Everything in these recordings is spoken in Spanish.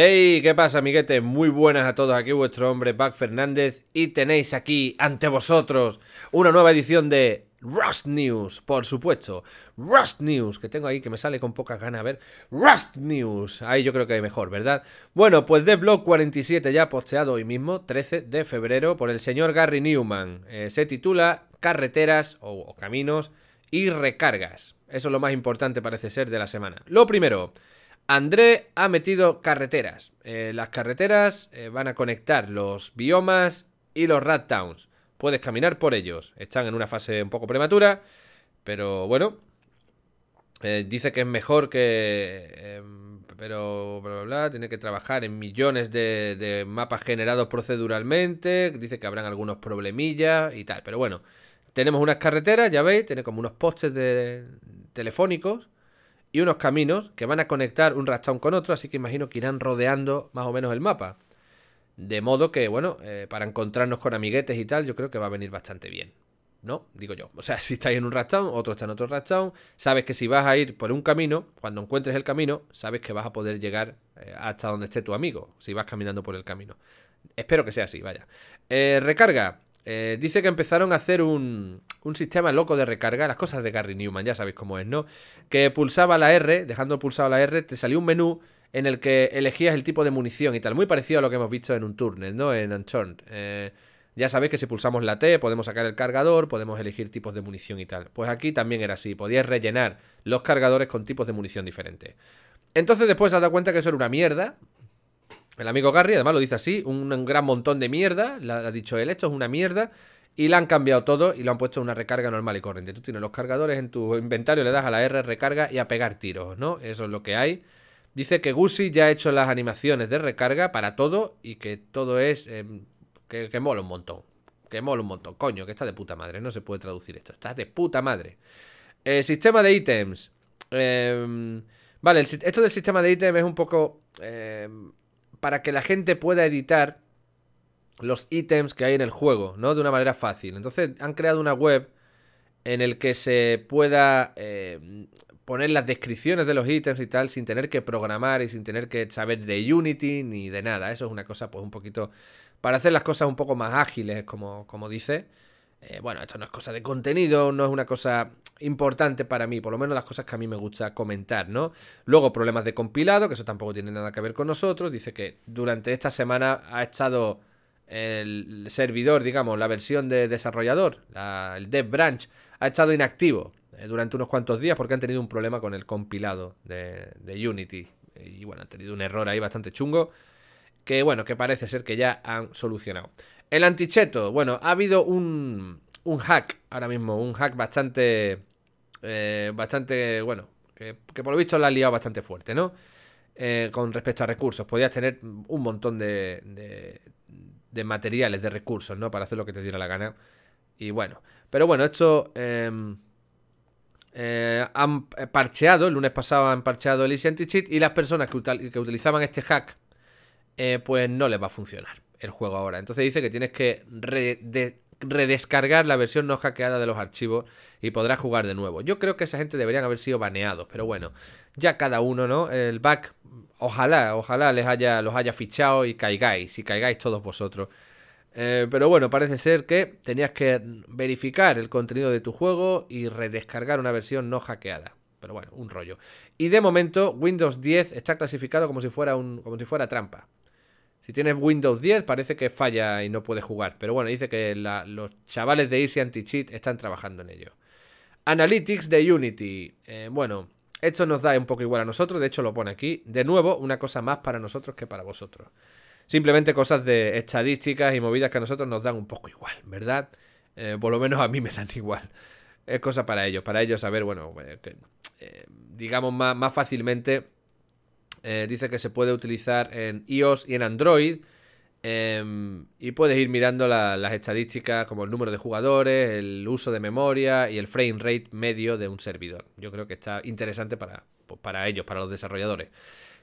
Hey, ¿qué pasa, amiguetes? Muy buenas a todos. Aquí vuestro hombre, Pac Fernández. Y tenéis aquí ante vosotros una nueva edición de Rust News, por supuesto. Rust News, que tengo ahí que me sale con pocas ganas. A ver, Rust News. Ahí yo creo que hay mejor, ¿verdad? Bueno, pues de blog 47 ya posteado hoy mismo, 13 de febrero, por el señor Gary Newman. Eh, se titula Carreteras o, o caminos y recargas. Eso es lo más importante, parece ser, de la semana. Lo primero. André ha metido carreteras. Eh, las carreteras eh, van a conectar los biomas y los rat towns. Puedes caminar por ellos. Están en una fase un poco prematura, pero bueno. Eh, dice que es mejor que... Em, pero... Bla, bla, bla, tiene que trabajar en millones de, mapas generados proceduralmente. Dice que habrán algunos problemillas y tal. Pero bueno, tenemos unas carreteras, ya veis, tiene como unos postes de, telefónicos y unos caminos que van a conectar un rastón con otro, así que imagino que irán rodeando más o menos el mapa. De modo que, bueno, eh, para encontrarnos con amiguetes y tal, yo creo que va a venir bastante bien. ¿No? Digo yo. O sea, si estáis en un rastón, otro está en otro rastón, sabes que si vas a ir por un camino, cuando encuentres el camino, sabes que vas a poder llegar eh, hasta donde esté tu amigo, si vas caminando por el camino. Espero que sea así, vaya. Eh, recarga. Eh, dice que empezaron a hacer un, sistema loco de recarga, las cosas de Gary Newman, ya sabéis cómo es, ¿no? Que pulsaba la R, dejando pulsado la R, te salió un menú en el que elegías el tipo de munición y tal, muy parecido a lo que hemos visto en un turnet, ¿no? En Unturned eh, ya sabéis que si pulsamos la T podemos sacar el cargador, podemos elegir tipos de munición y tal. Pues aquí también era así, podías rellenar los cargadores con tipos de munición diferentes. Entonces después se dado cuenta que eso era una mierda, el amigo Garry, además lo dice así, un, gran montón de mierda, la, ha dicho él, esto es una mierda, y la han cambiado todo y lo han puesto en una recarga normal y corriente. Tú tienes los cargadores en tu inventario, le das a la R, recarga y a pegar tiros, ¿no? Eso es lo que hay. Dice que Gusi ya ha hecho las animaciones de recarga para todo y que todo es... Em, que, mola un montón. Que mola un montón. Coño, que está de puta madre. No se puede traducir esto. Está de puta madre. el eh, sistema de ítems. Em, vale, esto del sistema de ítems es un poco... Em, para que la gente pueda editar los ítems que hay en el juego, ¿no? De una manera fácil. Entonces han creado una web en el que se pueda eh, poner las descripciones de los ítems y tal sin tener que programar y sin tener que saber de Unity ni de nada. Eso es una cosa pues un poquito... para hacer las cosas un poco más ágiles, como, como dice. Eh, bueno, esto no es cosa de contenido, no es una cosa importante para mí, por lo menos las cosas que a mí me gusta comentar, ¿no? Luego problemas de compilado, que eso tampoco tiene nada que ver con nosotros. Dice que durante esta semana ha estado el servidor, digamos, la versión de desarrollador, el dev branch, ha estado inactivo eh, durante unos cuantos días porque han tenido un problema con el compilado de, de Unity. Y bueno, han tenido un error ahí bastante chungo que bueno, que parece ser que ya han solucionado. El anticheto, bueno, ha habido un, hack ahora mismo, un hack bastante, eh, bastante, bueno, que, por lo visto la ha liado bastante fuerte, ¿no? Eh, con respecto a recursos, podías tener un montón de, de, materiales, de recursos, ¿no? Para hacer lo que te diera la gana. Y bueno, pero bueno, esto... Em, eh, han parcheado, el lunes pasado han parcheado el Easy anti y las personas que utilizaban este hack eh, pues no les va a funcionar el juego ahora. Entonces dice que tienes que redescargar la versión no hackeada de los archivos y podrás jugar de nuevo. Yo creo que esa gente deberían haber sido baneados, pero bueno, ya cada uno, ¿no? El back, ojalá, ojalá les haya, los haya fichado y caigáis, y caigáis todos vosotros. Eh, pero bueno, parece ser que tenías que verificar el contenido de tu juego y redescargar una versión no hackeada. Pero bueno, un rollo. Y de momento, Windows 10 está clasificado como si fuera un, como si fuera trampa. Si tienes Windows 10 parece que falla y no puedes jugar. Pero bueno, dice que los chavales de Easy Anti-Cheat están trabajando en ello. Analytics de Unity. Eh, bueno, esto nos da un poco igual a nosotros. De hecho lo pone aquí. De nuevo, una cosa más para nosotros que para vosotros. Simplemente cosas de estadísticas y movidas que a nosotros nos dan un poco igual, ¿verdad? Eh, por lo menos a mí me dan igual. Es cosa para ellos, para ellos saber, bueno, eh, digamos más fácilmente eh, dice que se puede utilizar en iOS y en Android. Em, y puedes ir mirando las estadísticas como el número de jugadores, el uso de memoria y el frame rate medio de un servidor. Yo creo que está interesante para, pues, ellos, para los desarrolladores.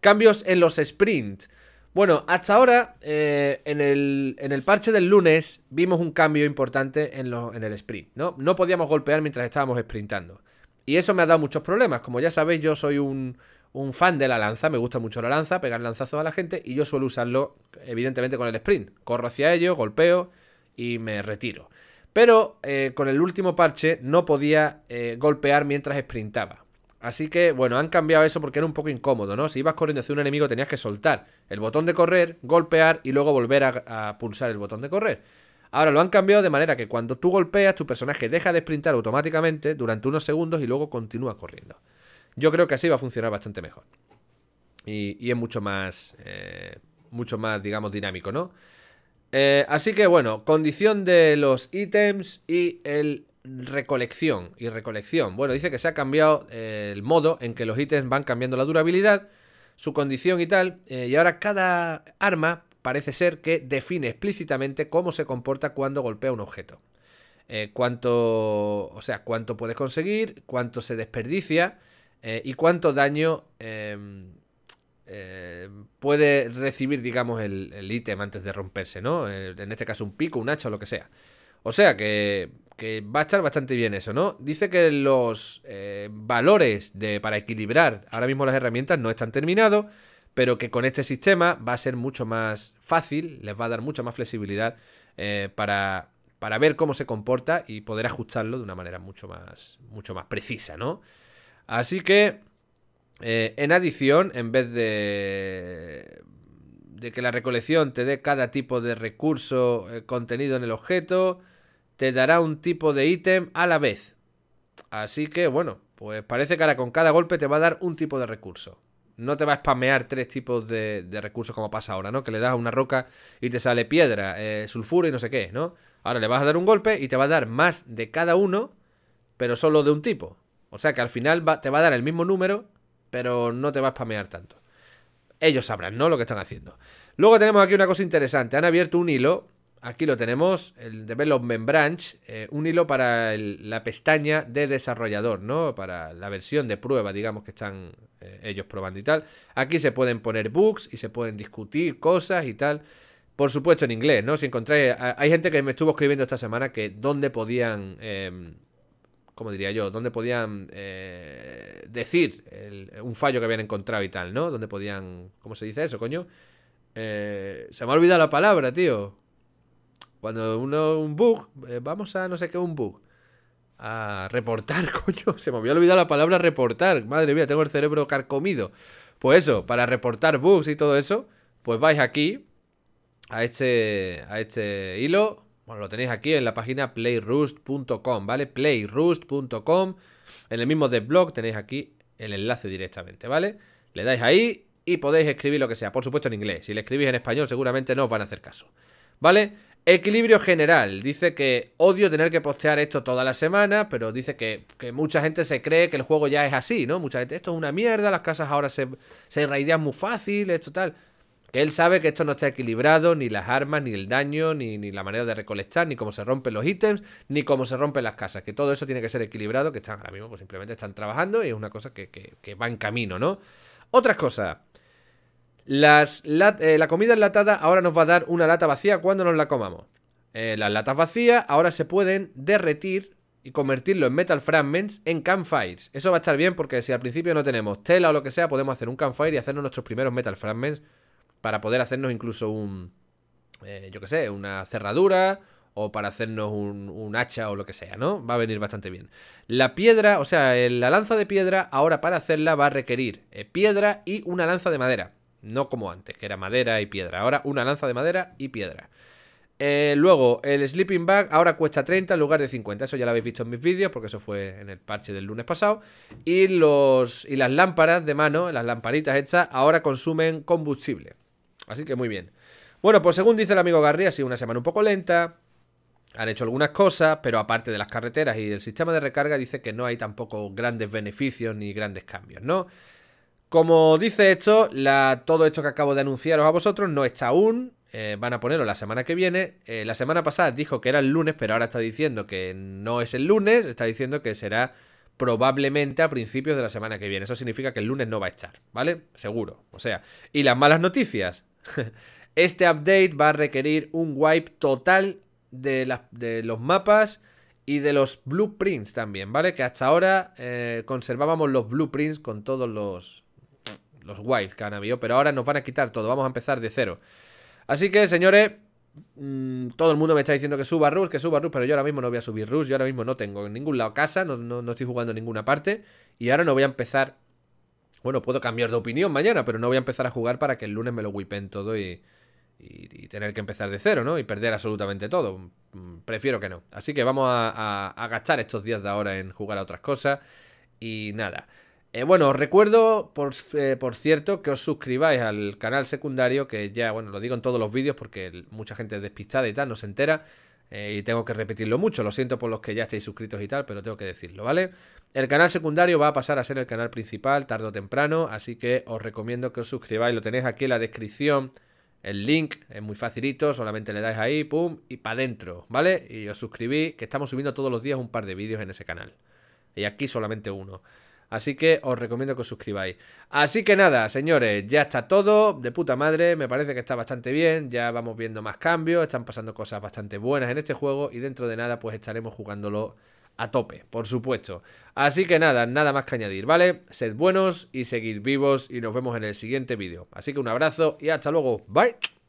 Cambios en los sprints. Bueno, hasta ahora, eh, en, el, parche del lunes, vimos un cambio importante en, el sprint, ¿no? No podíamos golpear mientras estábamos sprintando. Y eso me ha dado muchos problemas. Como ya sabéis, yo soy un, un fan de la lanza, me gusta mucho la lanza, pegar lanzazos a la gente y yo suelo usarlo evidentemente con el sprint. Corro hacia ellos, golpeo y me retiro. Pero eh, con el último parche no podía eh, golpear mientras sprintaba. Así que, bueno, han cambiado eso porque era un poco incómodo, ¿no? Si ibas corriendo hacia un enemigo tenías que soltar el botón de correr, golpear y luego volver a, a, pulsar el botón de correr. Ahora lo han cambiado de manera que cuando tú golpeas, tu personaje deja de sprintar automáticamente durante unos segundos y luego continúa corriendo. Yo creo que así va a funcionar bastante mejor. Y, es mucho más, eh, mucho más, digamos, dinámico, ¿no? Eh, así que bueno, condición de los ítems y el recolección y recolección. Bueno, dice que se ha cambiado eh, el modo en que los ítems van cambiando la durabilidad, su condición y tal, y ahora cada arma parece ser que define explícitamente cómo se comporta cuando golpea un objeto. cuánto, o sea, cuánto puedes conseguir, cuánto se desperdicia eh, ¿Y cuánto daño em, em, puede recibir, digamos, el ítem antes de romperse, ¿no? Eh, en este caso un pico, un hacha o lo que sea. O sea que, va a estar bastante bien eso, ¿no? Dice que los eh, valores para equilibrar ahora mismo las herramientas no están terminados, pero que con este sistema va a ser mucho más fácil, les va a dar mucha más flexibilidad para, ver cómo se comporta y poder ajustarlo de una manera mucho más, mucho más precisa, ¿no? Así que, eh, en adición, en vez de, que la recolección te dé cada tipo de recurso eh, contenido en el objeto, te dará un tipo de ítem a la vez. Así que, bueno, pues parece que ahora con cada golpe te va a dar un tipo de recurso. No te va a spamear tres tipos de, recursos como pasa ahora, ¿no? Que le das a una roca y te sale piedra, eh, sulfuro y no sé qué, ¿no? Ahora le vas a dar un golpe y te va a dar más de cada uno, pero solo de un tipo. O sea que al final te va a dar el mismo número, pero no te va a spamear tanto. Ellos sabrán, ¿no? Lo que están haciendo. Luego tenemos aquí una cosa interesante. Han abierto un hilo. Aquí lo tenemos, el Development Branch, eh, un hilo para la pestaña de desarrollador, ¿no? Para la versión de prueba, digamos, que están eh, ellos probando y tal. Aquí se pueden poner bugs y se pueden discutir cosas y tal. Por supuesto en inglés, ¿no? Si encontráis... Hay gente que me estuvo escribiendo esta semana que dónde podían... Em, como diría yo, donde podían eh, decir un fallo que habían encontrado y tal, ¿no? ¿Dónde podían, ¿cómo se dice eso, coño? Eh, se me ha olvidado la palabra, tío. Cuando uno, un bug, eh, vamos a no sé qué, un bug. A reportar, coño. Se me había olvidado la palabra reportar. Madre mía, tengo el cerebro carcomido. Pues eso, para reportar bugs y todo eso, pues vais aquí, a este, a este hilo, bueno, lo tenéis aquí en la página playrust.com, ¿vale? playrust.com. En el mismo blog tenéis aquí el enlace directamente, ¿vale? Le dais ahí y podéis escribir lo que sea, por supuesto en inglés. Si le escribís en español seguramente no os van a hacer caso, ¿vale? Equilibrio general. Dice que odio tener que postear esto toda la semana, pero dice que, mucha gente se cree que el juego ya es así, ¿no? Mucha gente, esto es una mierda, las casas ahora se, se muy fácil, esto tal. Que él sabe que esto no está equilibrado, ni las armas, ni el daño, ni, la manera de recolectar, ni cómo se rompen los ítems, ni cómo se rompen las casas. Que todo eso tiene que ser equilibrado, que están ahora mismo, pues simplemente están trabajando y es una cosa que, va en camino, ¿no? Otras cosas. Las, eh, la, comida enlatada ahora nos va a dar una lata vacía cuando nos la comamos. Eh, las latas vacías ahora se pueden derretir y convertirlo en metal fragments en campfires. Eso va a estar bien porque si al principio no tenemos tela o lo que sea, podemos hacer un campfire y hacernos nuestros primeros metal fragments para poder hacernos incluso un, eh, yo qué sé, una cerradura o para hacernos un, hacha o lo que sea, ¿no? Va a venir bastante bien. La piedra, o sea, la lanza de piedra, ahora para hacerla va a requerir eh, piedra y una lanza de madera. No como antes, que era madera y piedra. Ahora una lanza de madera y piedra. Eh, luego, el sleeping bag ahora cuesta 30 en lugar de 50. Eso ya lo habéis visto en mis vídeos, porque eso fue en el parche del lunes pasado. Y, los, y las lámparas de mano, las lamparitas hechas, ahora consumen combustible. Así que muy bien. Bueno, pues según dice el amigo Garri, ha sido una semana un poco lenta. Han hecho algunas cosas, pero aparte de las carreteras y del sistema de recarga, dice que no hay tampoco grandes beneficios ni grandes cambios, ¿no? Como dice esto, todo esto que acabo de anunciaros a vosotros no está aún. Eh, van a ponerlo la semana que viene. Eh, la semana pasada dijo que era el lunes, pero ahora está diciendo que no es el lunes. Está diciendo que será probablemente a principios de la semana que viene. Eso significa que el lunes no va a estar, ¿vale? Seguro. O sea, y las malas noticias. Este update va a requerir un wipe total de, los mapas y de los blueprints también, ¿vale? Que hasta ahora eh, conservábamos los blueprints con todos los, los wipes que han habido, pero ahora nos van a quitar todo, vamos a empezar de cero. Así que, señores, mm, todo el mundo me está diciendo que suba Rus, que suba Rus, pero yo ahora mismo no voy a subir Rus, yo ahora mismo no tengo en ningún lado casa, no, no estoy jugando en ninguna parte, y ahora no voy a empezar bueno, puedo cambiar de opinión mañana, pero no voy a empezar a jugar para que el lunes me lo wipen todo y, tener que empezar de cero, ¿no? Y perder absolutamente todo. Mm, prefiero que no. Así que vamos a, a, gastar estos días de ahora en jugar a otras cosas. Y nada. Eh, bueno, os recuerdo, por, eh, por, cierto, que os suscribáis al canal secundario, que ya, bueno, lo digo en todos los vídeos porque mucha gente despistada y tal no se entera. Eh, y tengo que repetirlo mucho, lo siento por los que ya estáis suscritos y tal, pero tengo que decirlo, ¿vale? El canal secundario va a pasar a ser el canal principal tarde o temprano, así que os recomiendo que os suscribáis, lo tenéis aquí en la descripción, el link es muy facilito, solamente le dais ahí, pum, y para adentro, ¿vale? Y os suscribí que estamos subiendo todos los días un par de vídeos en ese canal. Y aquí solamente uno. Así que os recomiendo que os suscribáis. Así que nada, señores, ya está todo. De puta madre, me parece que está bastante bien. Ya vamos viendo más cambios, están pasando cosas bastante buenas en este juego y dentro de nada pues estaremos jugándolo a tope, por supuesto. Así que nada, nada más que añadir, ¿vale? Sed buenos y seguid vivos y nos vemos en el siguiente vídeo. Así que un abrazo y hasta luego. Bye.